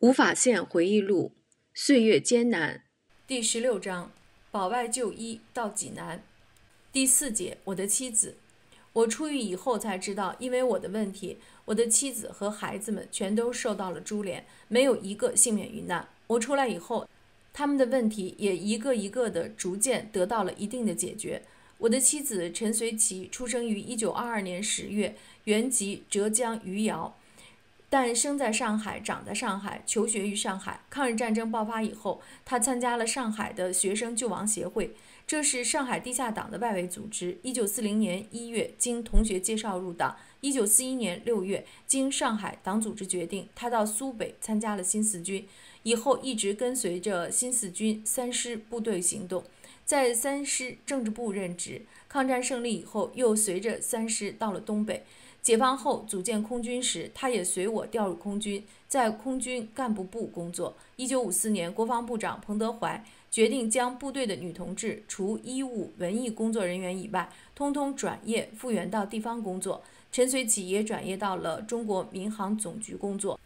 《无法线回忆录》岁月艰难，第十六章保外就医到济南，第四节我的妻子。我出狱以后才知道，因为我的问题，我的妻子和孩子们全都受到了株连，没有一个幸免于难。我出来以后，他们的问题也一个一个的逐渐得到了一定的解决。我的妻子陈随其出生于一九二二年十月，原籍浙江余姚。但生在上海，长在上海，求学于上海。抗日战争爆发以后，他参加了上海的学生救亡协会，这是上海地下党的外围组织。一九四零年一月，经同学介绍入党。一九四一年六月，经上海党组织决定，他到苏北参加了新四军，以后一直跟随着新四军三师部队行动，在三师政治部任职。抗战胜利以后，又随着三师到了东北。解放后组建空军时，他也随我调入空军，在空军干部部工作。1954年，国防部长彭德怀决定将部队的女同志（除医务、文艺工作人员以外）通通转业复员到地方工作。陈随启也转业到了中国民航总局工作。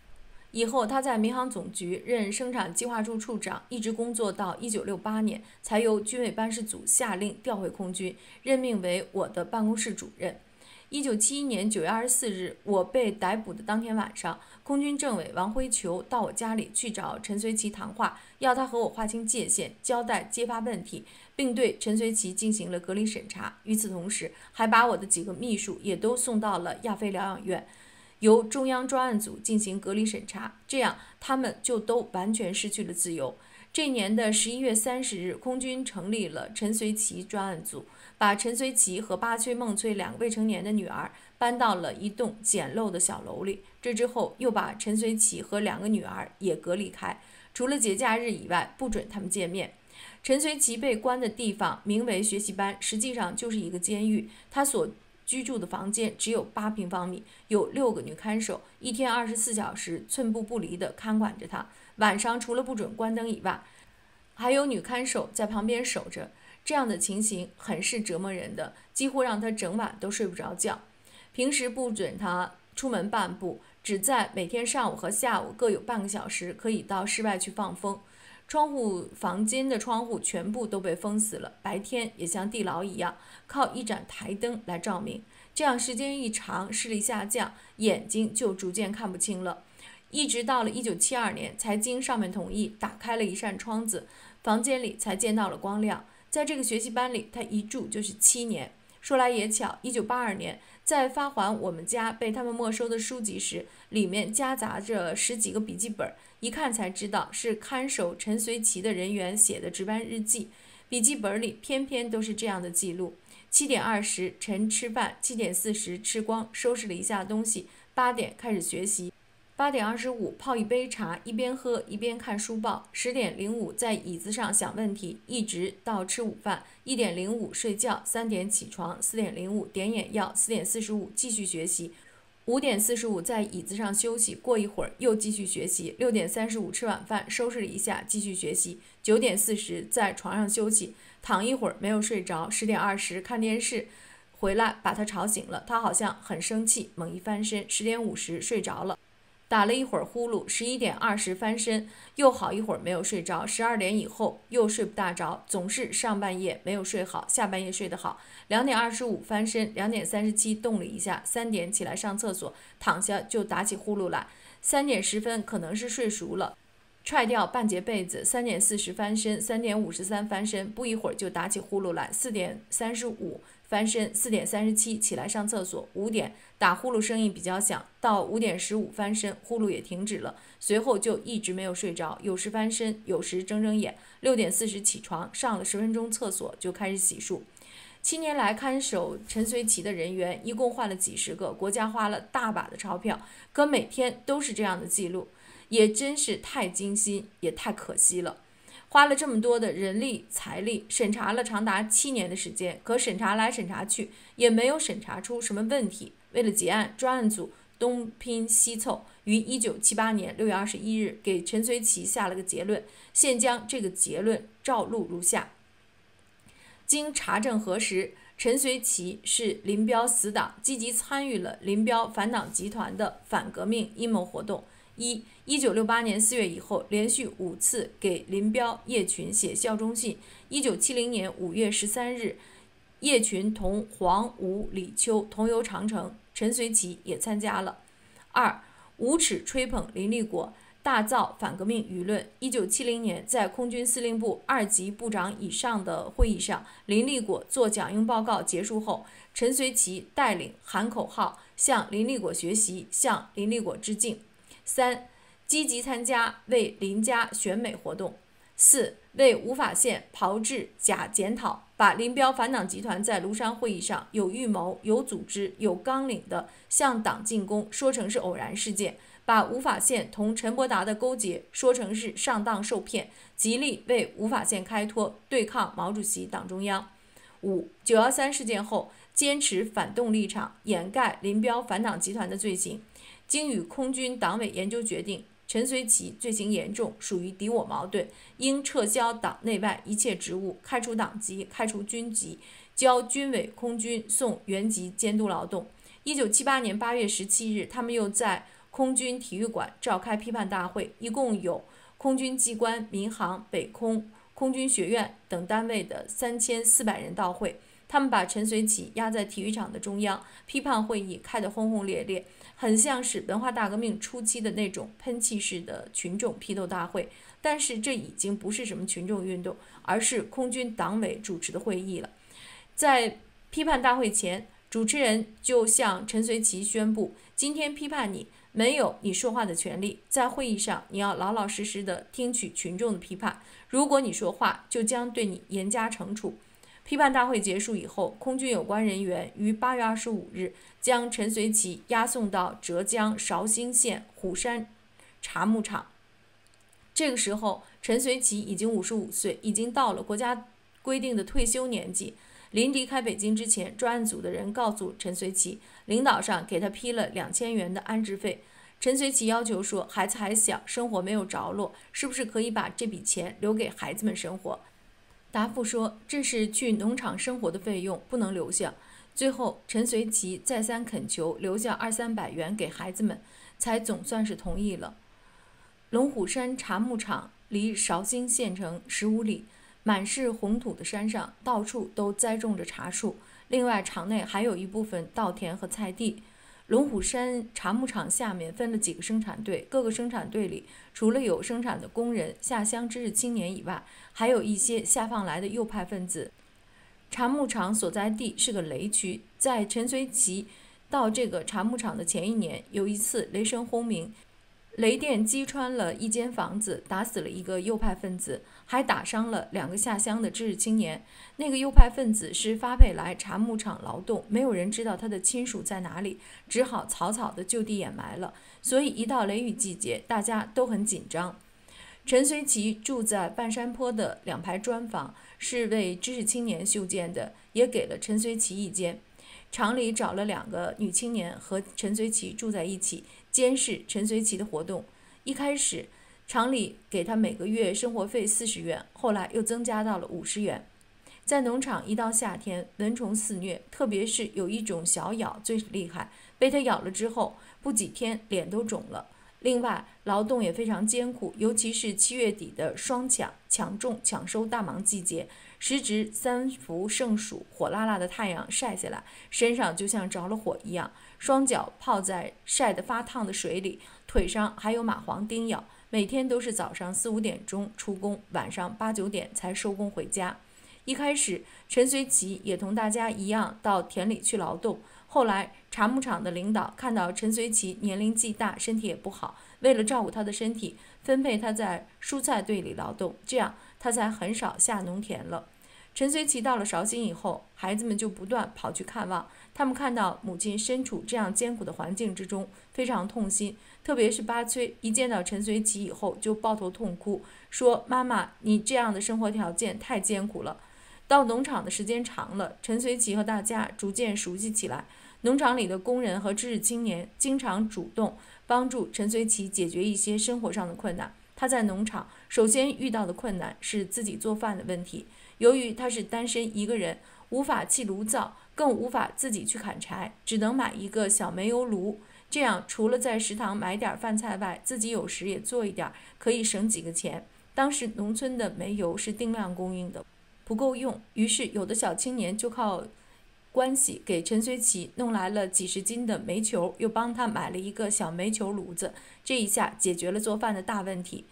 以后他在民航总局任生产计划处处长，一直工作到1968年，才由军委办事组下令调回空军，任命为我的办公室主任。一九七一年九月二十四日，我被逮捕的当天晚上，空军政委王辉球到我家里去找陈随齐谈话，要他和我划清界限，交代揭发问题，并对陈随齐进行了隔离审查。与此同时，还把我的几个秘书也都送到了亚非疗养院，由中央专案组进行隔离审查，这样他们就都完全失去了自由。这年的十一月三十日，空军成立了陈随奇专案组，把陈随奇和巴崔孟翠两个未成年的女儿搬到了一栋简陋的小楼里。这之后，又把陈随奇和两个女儿也隔离开，除了节假日以外，不准他们见面。陈随奇被关的地方名为“学习班”，实际上就是一个监狱。他所居住的房间只有八平方米，有六个女看守，一天二十四小时寸步不离地看管着他。晚上除了不准关灯以外，还有女看守在旁边守着，这样的情形很是折磨人的，几乎让他整晚都睡不着觉。平时不准他出门半步，只在每天上午和下午各有半个小时可以到室外去放风。窗户房间的窗户全部都被封死了，白天也像地牢一样，靠一盏台灯来照明。这样时间一长，视力下降，眼睛就逐渐看不清了。一直到了一九七二年，才经上面同意打开了一扇窗子，房间里才见到了光亮。在这个学习班里，他一住就是七年。说来也巧，一九八二年在发还我们家被他们没收的书籍时，里面夹杂着十几个笔记本，一看才知道是看守陈随奇的人员写的值班日记。笔记本里偏偏都是这样的记录：七点二十陈吃饭，七点四十吃光，收拾了一下东西，八点开始学习。八点二十五泡一杯茶，一边喝一边看书报。十点零五在椅子上想问题，一直到吃午饭。一点零五睡觉，三点起床，四点零五点眼药，四点四十五继续学习。五点四十五在椅子上休息，过一会儿又继续学习。六点三十五吃晚饭，收拾一下继续学习。九点四十在床上休息，躺一会儿没有睡着。十点二十看电视，回来把他吵醒了，他好像很生气，猛一翻身。十点五十睡着了。打了一会儿呼噜，十一点二十翻身，又好一会儿没有睡着。十二点以后又睡不大着，总是上半夜没有睡好，下半夜睡得好。两点二十五翻身，两点三十七动了一下，三点起来上厕所，躺下就打起呼噜来。三点十分可能是睡熟了，踹掉半截被子。三点四十翻身，三点五十三翻身，不一会儿就打起呼噜来。四点三十五。翻身，四点三十七起来上厕所，五点打呼噜声音比较响，到五点十五翻身，呼噜也停止了，随后就一直没有睡着，有时翻身，有时睁睁眼，六点四十起床，上了十分钟厕所就开始洗漱。七年来看守陈随奇的人员一共换了几十个，国家花了大把的钞票，可每天都是这样的记录，也真是太精心，也太可惜了。花了这么多的人力财力，审查了长达七年的时间，可审查来审查去，也没有审查出什么问题。为了结案，专案组东拼西凑，于一九七八年六月二十一日给陈随奇下了个结论。现将这个结论照录如下：经查证核实，陈随奇是林彪死党，积极参与了林彪反党集团的反革命阴谋活动。一一九六八年四月以后，连续五次给林彪、叶群写效忠信。一九七零年五月十三日，叶群同黄吴、李秋同游长城，陈随其也参加了。二，无耻吹捧林立国，大造反革命舆论。一九七零年，在空军司令部二级部长以上的会议上，林立国做讲英报告结束后，陈随其带领喊口号，向林立国学习，向林立国致敬。三。积极参加为林家选美活动。四为吴法宪炮制假检讨，把林彪反党集团在庐山会议上有预谋、有组织、有纲领的向党进攻说成是偶然事件，把吴法宪同陈伯达的勾结说成是上当受骗，极力为吴法宪开脱，对抗毛主席党中央。五九幺三事件后，坚持反动立场，掩盖林彪反党集团的罪行。经与空军党委研究决定。陈随其罪行严重，属于敌我矛盾，应撤销党内外一切职务，开除党籍，开除军籍，交军委空军送原籍监督劳动。一九七八年八月十七日，他们又在空军体育馆召开批判大会，一共有空军机关、民航、北空、空军学院等单位的三千四百人到会。他们把陈随起压在体育场的中央，批判会议开得轰轰烈烈，很像是文化大革命初期的那种喷气式的群众批斗大会。但是这已经不是什么群众运动，而是空军党委主持的会议了。在批判大会前，主持人就向陈随启宣布：今天批判你，没有你说话的权利。在会议上，你要老老实实的听取群众的批判。如果你说话，就将对你严加惩处。批判大会结束以后，空军有关人员于八月二十五日将陈随启押送到浙江绍兴县虎山茶木场。这个时候，陈随启已经五十五岁，已经到了国家规定的退休年纪。临离开北京之前，专案组的人告诉陈随启，领导上给他批了两千元的安置费。陈随启要求说，孩子还小，生活没有着落，是不是可以把这笔钱留给孩子们生活？答复说：“这是去农场生活的费用，不能留下。”最后，陈随其再三恳求留下二三百元给孩子们，才总算是同意了。龙虎山茶木厂离绍兴县城十五里，满是红土的山上，到处都栽种着茶树。另外，厂内还有一部分稻田和菜地。龙虎山茶木厂下面分了几个生产队，各个生产队里除了有生产的工人、下乡知识青年以外，还有一些下放来的右派分子。茶木厂所在地是个雷区，在陈随奇到这个茶木厂的前一年，有一次雷声轰鸣。雷电击穿了一间房子，打死了一个右派分子，还打伤了两个下乡的知识青年。那个右派分子是发配来茶木厂劳动，没有人知道他的亲属在哪里，只好草草的就地掩埋了。所以一到雷雨季节，大家都很紧张。陈随启住在半山坡的两排砖房，是为知识青年修建的，也给了陈随启一间。厂里找了两个女青年和陈随启住在一起。监视陈随琪的活动。一开始，厂里给他每个月生活费四十元，后来又增加到了五十元。在农场，一到夏天，蚊虫肆虐，特别是有一种小咬最厉害，被它咬了之后，不几天脸都肿了。另外，劳动也非常艰苦，尤其是七月底的双抢抢种抢收大忙季节，时值三伏盛暑，火辣辣的太阳晒下来，身上就像着了火一样。双脚泡在晒得发烫的水里，腿上还有蚂蟥叮咬，每天都是早上四五点钟出工，晚上八九点才收工回家。一开始，陈随奇也同大家一样到田里去劳动。后来，茶木厂的领导看到陈随奇年龄既大，身体也不好，为了照顾他的身体，分配他在蔬菜队里劳动，这样他才很少下农田了。陈随启到了绍兴以后，孩子们就不断跑去看望。他们看到母亲身处这样艰苦的环境之中，非常痛心。特别是巴崔一见到陈随启以后，就抱头痛哭，说：“妈妈，你这样的生活条件太艰苦了。”到农场的时间长了，陈随启和大家逐渐熟悉起来。农场里的工人和知识青年经常主动帮助陈随启解决一些生活上的困难。他在农场首先遇到的困难是自己做饭的问题。由于他是单身一个人，无法砌炉灶，更无法自己去砍柴，只能买一个小煤油炉。这样除了在食堂买点饭菜外，自己有时也做一点，可以省几个钱。当时农村的煤油是定量供应的，不够用，于是有的小青年就靠关系给陈随奇弄来了几十斤的煤球，又帮他买了一个小煤球炉子，这一下解决了做饭的大问题。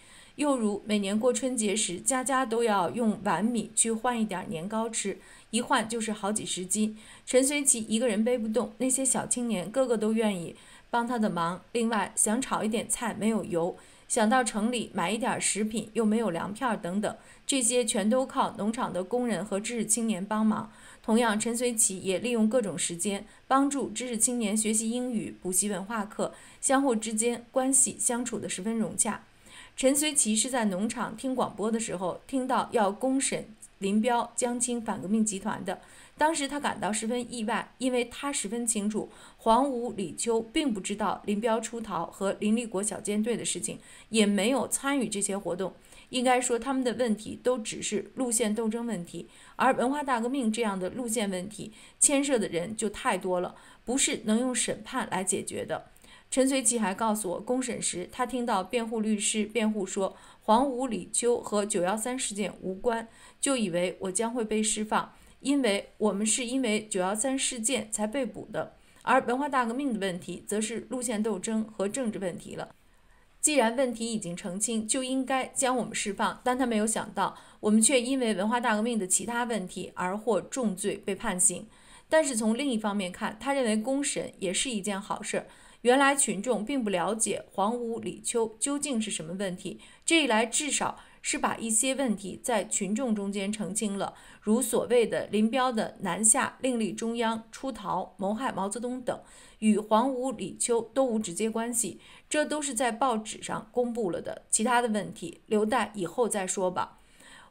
又如每年过春节时，家家都要用碗米去换一点年糕吃，一换就是好几十斤。陈随其一个人背不动，那些小青年个个都愿意帮他的忙。另外想炒一点菜没有油，想到城里买一点食品又没有粮票等等，这些全都靠农场的工人和知识青年帮忙。同样，陈随其也利用各种时间帮助知识青年学习英语、补习文化课，相互之间关系相处得十分融洽。陈随其是在农场听广播的时候听到要公审林彪江青反革命集团的，当时他感到十分意外，因为他十分清楚黄武李秋并不知道林彪出逃和林立国小舰队的事情，也没有参与这些活动。应该说，他们的问题都只是路线斗争问题，而文化大革命这样的路线问题牵涉的人就太多了，不是能用审判来解决的。陈随奇还告诉我，公审时他听到辩护律师辩护说黄武李秋和九幺三事件无关，就以为我将会被释放，因为我们是因为九幺三事件才被捕的，而文化大革命的问题则是路线斗争和政治问题了。既然问题已经澄清，就应该将我们释放。但他没有想到，我们却因为文化大革命的其他问题而获重罪被判刑。但是从另一方面看，他认为公审也是一件好事。儿，原来群众并不了解黄屋李秋究竟是什么问题，这一来至少是把一些问题在群众中间澄清了。如所谓的林彪的南下、另立中央、出逃、谋害毛泽东等，与黄屋李秋都无直接关系，这都是在报纸上公布了的。其他的问题留待以后再说吧。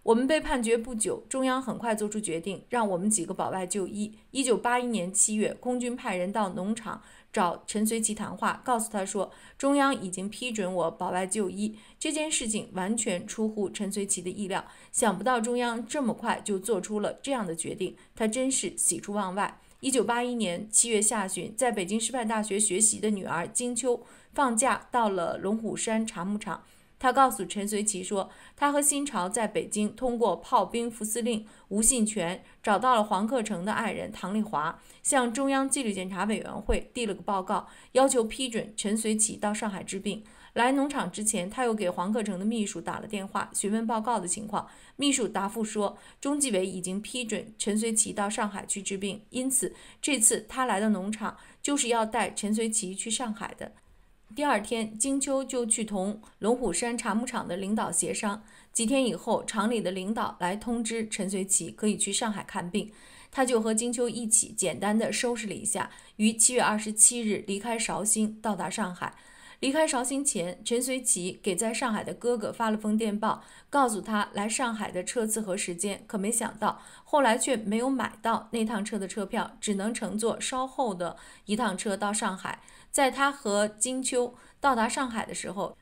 我们被判决不久，中央很快做出决定，让我们几个保外就医。一九八一年七月，空军派人到农场找陈随齐谈话，告诉他说，中央已经批准我保外就医。这件事情完全出乎陈随齐的意料，想不到中央这么快就做出了这样的决定，他真是喜出望外。一九八一年七月下旬，在北京师范大学学习的女儿金秋放假，到了龙虎山茶木场。他告诉陈随奇说，他和新潮在北京通过炮兵副司令吴信全找到了黄克诚的爱人唐丽华，向中央纪律检查委员会递了个报告，要求批准陈随奇到上海治病。来农场之前，他又给黄克诚的秘书打了电话，询问报告的情况。秘书答复说，中纪委已经批准陈随奇到上海去治病，因此这次他来的农场就是要带陈随奇去上海的。第二天，金秋就去同龙虎山茶木厂的领导协商。几天以后，厂里的领导来通知陈随奇可以去上海看病，他就和金秋一起简单的收拾了一下，于七月二十七日离开绍兴，到达上海。离开绍兴前，陈随奇给在上海的哥哥发了封电报，告诉他来上海的车次和时间。可没想到，后来却没有买到那趟车的车票，只能乘坐稍后的一趟车到上海。在他和金秋到达上海的时候，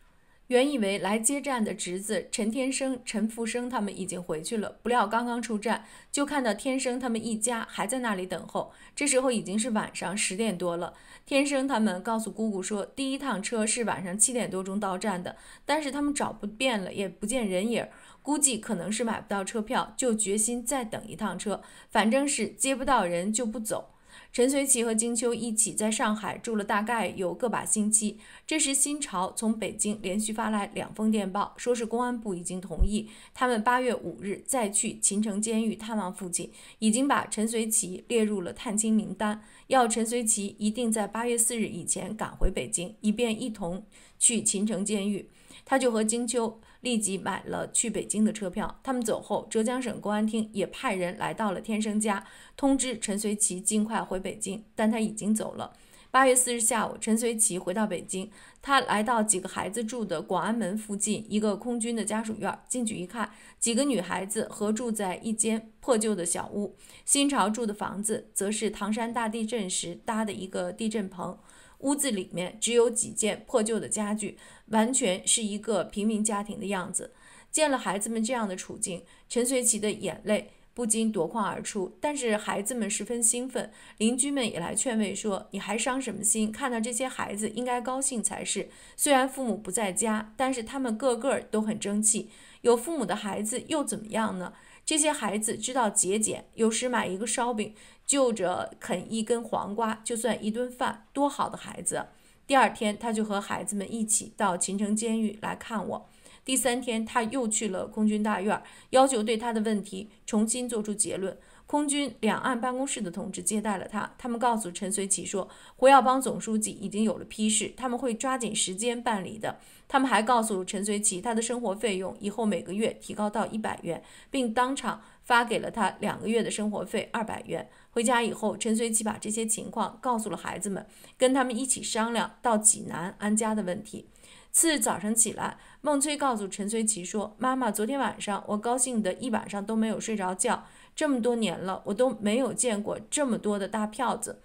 原以为来接站的侄子陈天生、陈富生他们已经回去了，不料刚刚出站，就看到天生他们一家还在那里等候。这时候已经是晚上十点多了，天生他们告诉姑姑说，第一趟车是晚上七点多钟到站的，但是他们找不遍了，也不见人影，估计可能是买不到车票，就决心再等一趟车，反正是接不到人就不走。陈随启和金秋一起在上海住了大概有个把星期。这时，新潮从北京连续发来两封电报，说是公安部已经同意他们八月五日再去秦城监狱探望父亲，已经把陈随其列入了探亲名单，要陈随其一定在八月四日以前赶回北京，以便一同去秦城监狱。他就和金秋。立即买了去北京的车票。他们走后，浙江省公安厅也派人来到了天生家，通知陈随奇尽快回北京，但他已经走了。八月四日下午，陈随奇回到北京，他来到几个孩子住的广安门附近一个空军的家属院，进去一看，几个女孩子和住在一间破旧的小屋。新潮住的房子则是唐山大地震时搭的一个地震棚，屋子里面只有几件破旧的家具。完全是一个平民家庭的样子，见了孩子们这样的处境，陈随奇的眼泪不禁夺眶而出。但是孩子们十分兴奋，邻居们也来劝慰说：“你还伤什么心？看到这些孩子应该高兴才是。虽然父母不在家，但是他们个个都很争气。有父母的孩子又怎么样呢？这些孩子知道节俭，有时买一个烧饼，就着啃一根黄瓜，就算一顿饭，多好的孩子！”第二天，他就和孩子们一起到秦城监狱来看我。第三天，他又去了空军大院，要求对他的问题重新做出结论。空军两岸办公室的同志接待了他，他们告诉陈随启说，胡耀邦总书记已经有了批示，他们会抓紧时间办理的。他们还告诉陈随启，他的生活费用以后每个月提高到一百元，并当场发给了他两个月的生活费二百元。回家以后，陈随启把这些情况告诉了孩子们，跟他们一起商量到济南安家的问题。次日早上起来，孟崔告诉陈随奇说：“妈妈，昨天晚上我高兴得一晚上都没有睡着觉。这么多年了，我都没有见过这么多的大票子。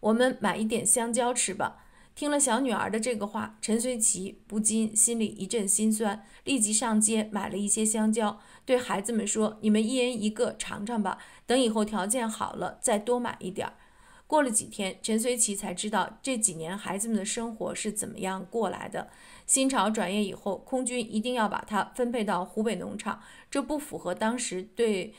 我们买一点香蕉吃吧。”听了小女儿的这个话，陈随琪不禁心里一阵心酸，立即上街买了一些香蕉，对孩子们说：“你们一人一个尝尝吧，等以后条件好了，再多买一点儿。”过了几天，陈随琪才知道这几年孩子们的生活是怎么样过来的。新潮转业以后，空军一定要把它分配到湖北农场，这不符合当时对。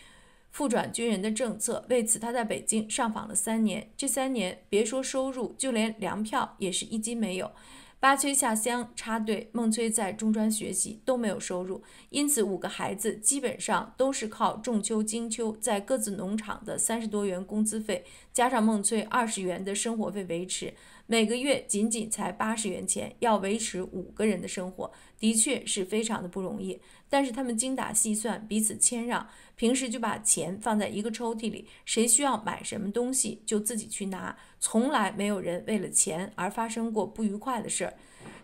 复转军人的政策，为此他在北京上访了三年。这三年，别说收入，就连粮票也是一斤没有。巴崔下乡插队，孟崔在中专学习，都没有收入。因此，五个孩子基本上都是靠仲秋、金秋，在各自农场的三十多元工资费，加上孟崔二十元的生活费维持。每个月仅仅才八十元钱，要维持五个人的生活，的确是非常的不容易。但是他们精打细算，彼此谦让，平时就把钱放在一个抽屉里，谁需要买什么东西就自己去拿，从来没有人为了钱而发生过不愉快的事儿。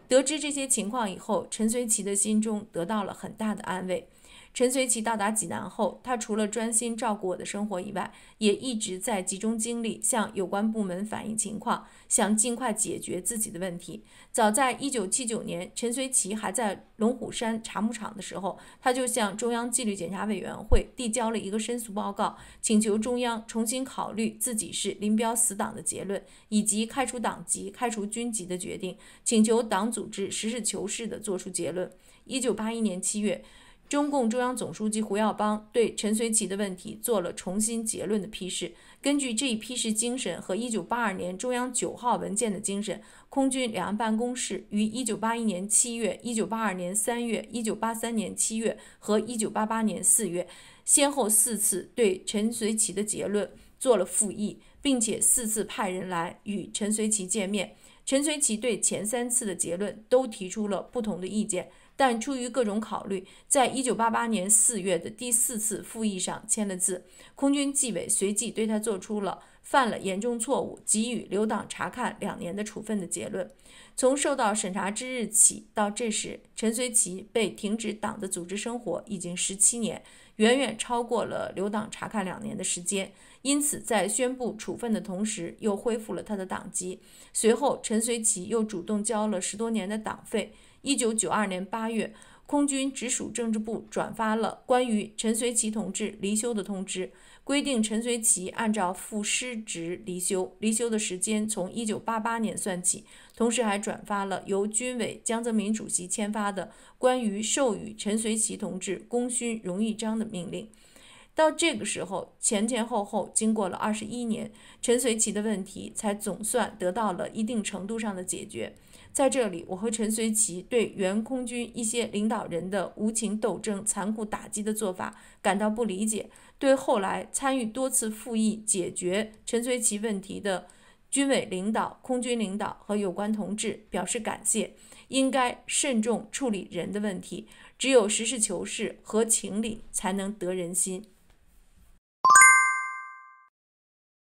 得知这些情况以后，陈随奇的心中得到了很大的安慰。陈随其到达济南后，他除了专心照顾我的生活以外，也一直在集中精力向有关部门反映情况，想尽快解决自己的问题。早在一九七九年，陈随其还在龙虎山茶木厂的时候，他就向中央纪律检查委员会递交了一个申诉报告，请求中央重新考虑自己是林彪死党的结论以及开除党籍、开除军籍的决定，请求党组织实事求是地作出结论。一九八一年七月。中共中央总书记胡耀邦对陈随齐的问题做了重新结论的批示。根据这一批示精神和1982年中央九号文件的精神，空军两岸办公室于1981年7月、1982年3月、1983年7月和1988年4月，先后四次对陈随齐的结论做了复议，并且四次派人来与陈随齐见面。陈随齐对前三次的结论都提出了不同的意见。但出于各种考虑，在1988年4月的第四次复议上签了字。空军纪委随即对他做出了犯了严重错误，给予留党察看两年的处分的结论。从受到审查之日起到这时，陈随奇被停止党的组织生活已经17年，远远超过了留党察看两年的时间。因此，在宣布处分的同时，又恢复了他的党籍。随后，陈随奇又主动交了十多年的党费。一九九二年八月，空军直属政治部转发了关于陈随启同志离休的通知，规定陈随启按照副师职离休，离休的时间从一九八八年算起。同时还转发了由军委江泽民主席签发的关于授予陈随启同志功勋荣誉章的命令。到这个时候，前前后后经过了二十一年，陈随启的问题才总算得到了一定程度上的解决。在这里，我和陈随启对原空军一些领导人的无情斗争、残酷打击的做法感到不理解，对后来参与多次复议解决陈随启问题的军委领导、空军领导和有关同志表示感谢。应该慎重处理人的问题，只有实事求是、合情理，才能得人心。